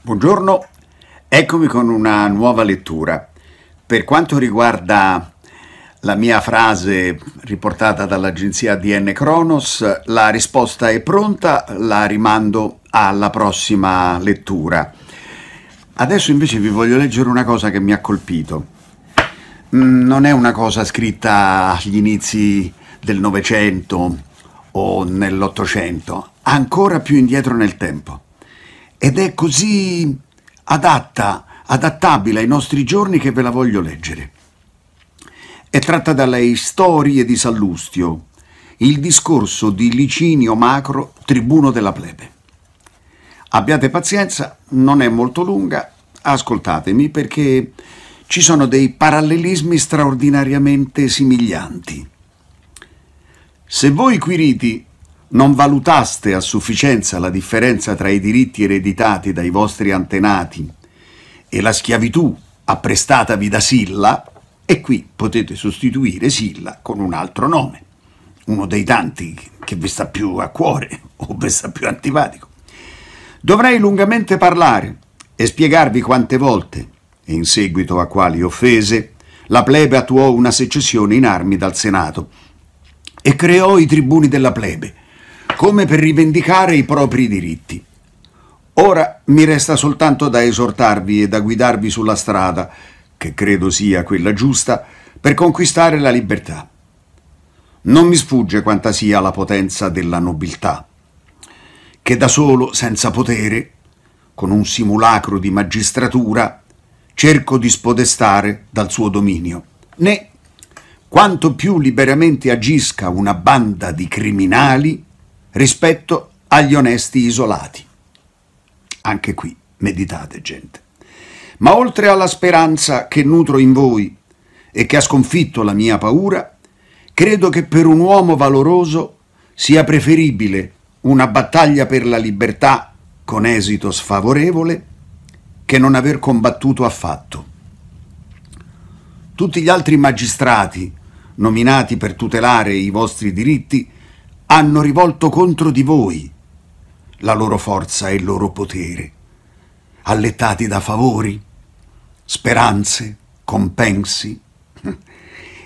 Buongiorno, eccomi con una nuova lettura. Per quanto riguarda la mia frase riportata dall'agenzia DN Kronos, la risposta è pronta, la rimando alla prossima lettura. Adesso invece vi voglio leggere una cosa che mi ha colpito. Mm, non è una cosa scritta agli inizi del Novecento o nell'Ottocento, ancora più indietro nel tempo ed è così adatta, adattabile ai nostri giorni che ve la voglio leggere. È tratta dalle Storie di Sallustio, il discorso di Licinio Macro, tribuno della plebe. Abbiate pazienza, non è molto lunga, ascoltatemi perché ci sono dei parallelismi straordinariamente simiglianti. Se voi, Quiriti, non valutaste a sufficienza la differenza tra i diritti ereditati dai vostri antenati e la schiavitù apprestatavi da Silla, e qui potete sostituire Silla con un altro nome, uno dei tanti che vi sta più a cuore o vi sta più antipatico. Dovrei lungamente parlare e spiegarvi quante volte, e in seguito a quali offese, la plebe attuò una secessione in armi dal Senato e creò i tribuni della plebe, come per rivendicare i propri diritti. Ora mi resta soltanto da esortarvi e da guidarvi sulla strada, che credo sia quella giusta, per conquistare la libertà. Non mi sfugge quanta sia la potenza della nobiltà, che da solo, senza potere, con un simulacro di magistratura, cerco di spodestare dal suo dominio, né quanto più liberamente agisca una banda di criminali, rispetto agli onesti isolati. Anche qui meditate, gente. Ma oltre alla speranza che nutro in voi e che ha sconfitto la mia paura, credo che per un uomo valoroso sia preferibile una battaglia per la libertà con esito sfavorevole che non aver combattuto affatto. Tutti gli altri magistrati nominati per tutelare i vostri diritti hanno rivolto contro di voi la loro forza e il loro potere, allettati da favori, speranze, compensi,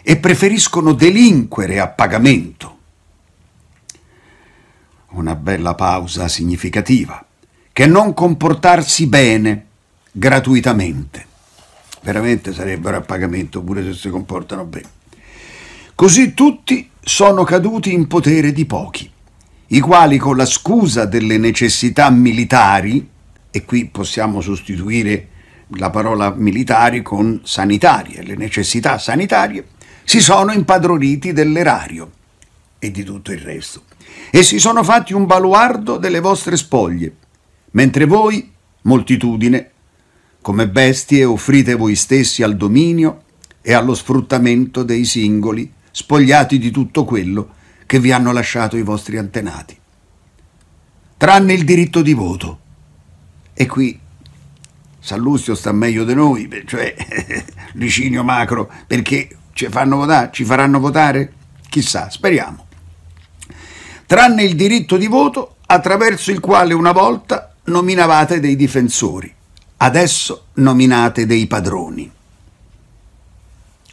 e preferiscono delinquere a pagamento. Una bella pausa significativa, che non comportarsi bene gratuitamente. Veramente sarebbero a pagamento pure se si comportano bene. Così tutti sono caduti in potere di pochi, i quali con la scusa delle necessità militari, e qui possiamo sostituire la parola militari con sanitarie, le necessità sanitarie, si sono impadroniti dell'erario e di tutto il resto, e si sono fatti un baluardo delle vostre spoglie, mentre voi, moltitudine, come bestie offrite voi stessi al dominio e allo sfruttamento dei singoli spogliati di tutto quello che vi hanno lasciato i vostri antenati, tranne il diritto di voto. E qui Sallustio sta meglio di noi, cioè Licinio Macro, perché ci, votare, ci faranno votare? Chissà, speriamo. Tranne il diritto di voto attraverso il quale una volta nominavate dei difensori, adesso nominate dei padroni.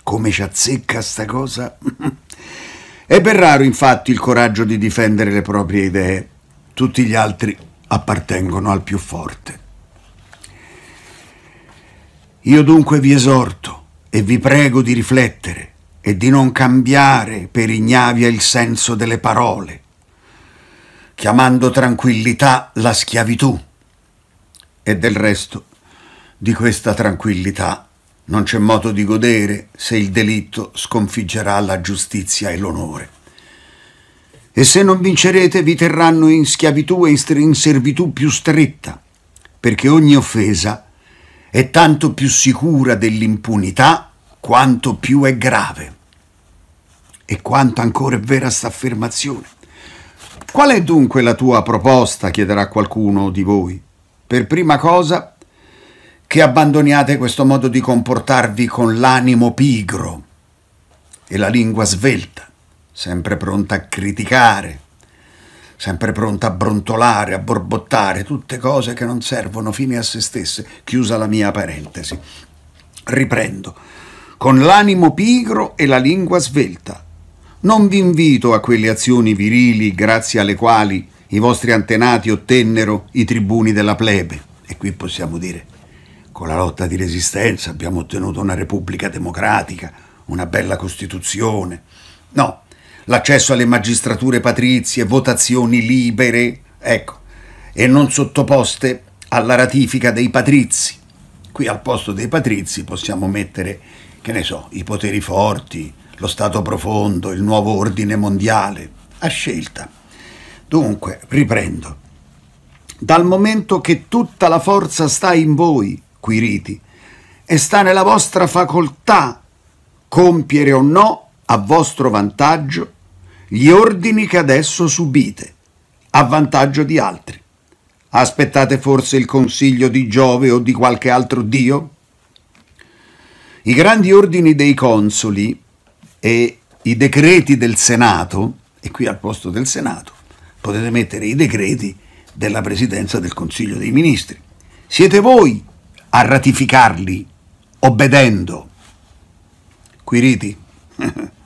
Come ci azzecca sta cosa? È ben raro infatti il coraggio di difendere le proprie idee. Tutti gli altri appartengono al più forte. Io dunque vi esorto e vi prego di riflettere e di non cambiare per ignavia il senso delle parole, chiamando tranquillità la schiavitù. E del resto, di questa tranquillità non c'è modo di godere se il delitto sconfiggerà la giustizia e l'onore. E se non vincerete vi terranno in schiavitù e in servitù più stretta, perché ogni offesa è tanto più sicura dell'impunità quanto più è grave. E quanto ancora è vera sta affermazione. Qual è dunque la tua proposta? chiederà qualcuno di voi. Per prima cosa che abbandoniate questo modo di comportarvi con l'animo pigro e la lingua svelta, sempre pronta a criticare, sempre pronta a brontolare, a borbottare, tutte cose che non servono fine a se stesse, chiusa la mia parentesi. Riprendo, con l'animo pigro e la lingua svelta. Non vi invito a quelle azioni virili grazie alle quali i vostri antenati ottennero i tribuni della plebe. E qui possiamo dire con la lotta di resistenza abbiamo ottenuto una repubblica democratica, una bella Costituzione. No, l'accesso alle magistrature patrizie, votazioni libere, ecco, e non sottoposte alla ratifica dei patrizi. Qui al posto dei patrizi possiamo mettere, che ne so, i poteri forti, lo Stato profondo, il nuovo ordine mondiale, a scelta. Dunque, riprendo. Dal momento che tutta la forza sta in voi, quei riti e sta nella vostra facoltà compiere o no a vostro vantaggio gli ordini che adesso subite a vantaggio di altri. Aspettate forse il consiglio di Giove o di qualche altro dio? I grandi ordini dei consoli e i decreti del Senato, e qui al posto del Senato potete mettere i decreti della Presidenza del Consiglio dei Ministri. Siete voi a ratificarli, obbedendo. Quiriti,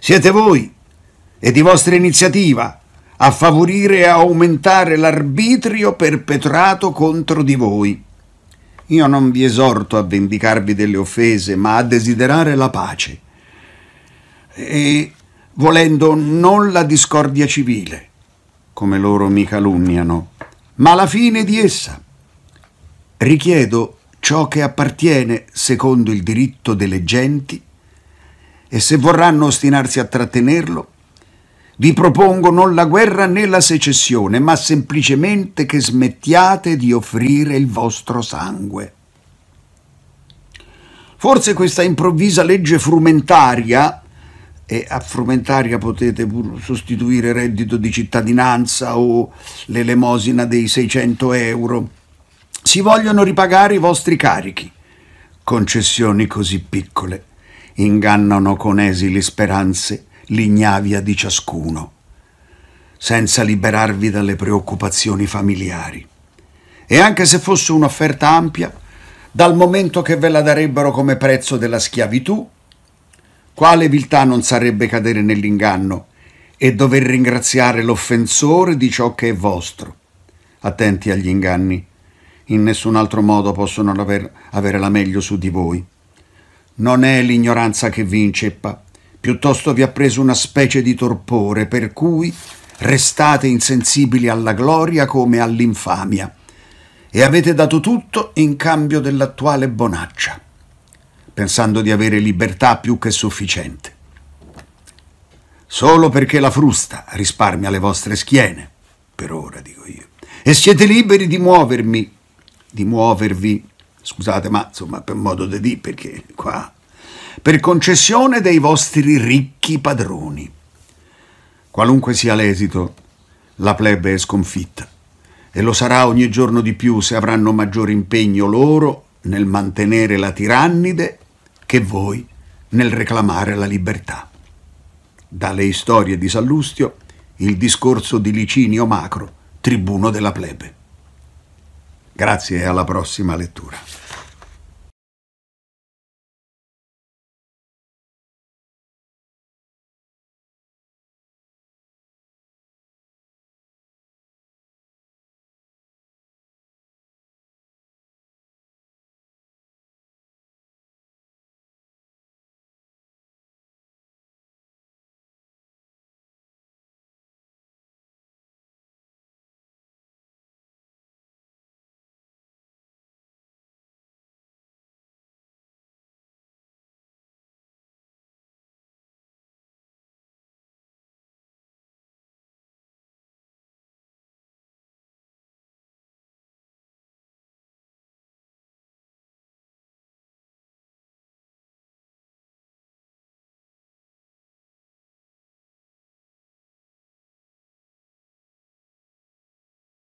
siete voi e di vostra iniziativa a favorire e aumentare l'arbitrio perpetrato contro di voi. Io non vi esorto a vendicarvi delle offese, ma a desiderare la pace e volendo non la discordia civile, come loro mi calunniano, ma la fine di essa Richiedo ciò che appartiene secondo il diritto delle genti e se vorranno ostinarsi a trattenerlo, vi propongo non la guerra né la secessione, ma semplicemente che smettiate di offrire il vostro sangue. Forse questa improvvisa legge frumentaria, e a frumentaria potete pur sostituire reddito di cittadinanza o l'elemosina dei 600 euro, si vogliono ripagare i vostri carichi. Concessioni così piccole ingannano con esili speranze l'ignavia di ciascuno, senza liberarvi dalle preoccupazioni familiari. E anche se fosse un'offerta ampia, dal momento che ve la darebbero come prezzo della schiavitù, quale viltà non sarebbe cadere nell'inganno e dover ringraziare l'offensore di ciò che è vostro? Attenti agli inganni in nessun altro modo possono aver, avere la meglio su di voi. Non è l'ignoranza che vi inceppa, piuttosto vi ha preso una specie di torpore per cui restate insensibili alla gloria come all'infamia e avete dato tutto in cambio dell'attuale bonaccia, pensando di avere libertà più che sufficiente. Solo perché la frusta risparmia le vostre schiene, per ora dico io, e siete liberi di muovermi di muovervi, scusate ma insomma per modo di dire perché qua, per concessione dei vostri ricchi padroni. Qualunque sia l'esito, la plebe è sconfitta e lo sarà ogni giorno di più se avranno maggior impegno loro nel mantenere la tirannide che voi nel reclamare la libertà. Dalle storie di Sallustio il discorso di Licinio Macro, tribuno della plebe. Grazie e alla prossima lettura.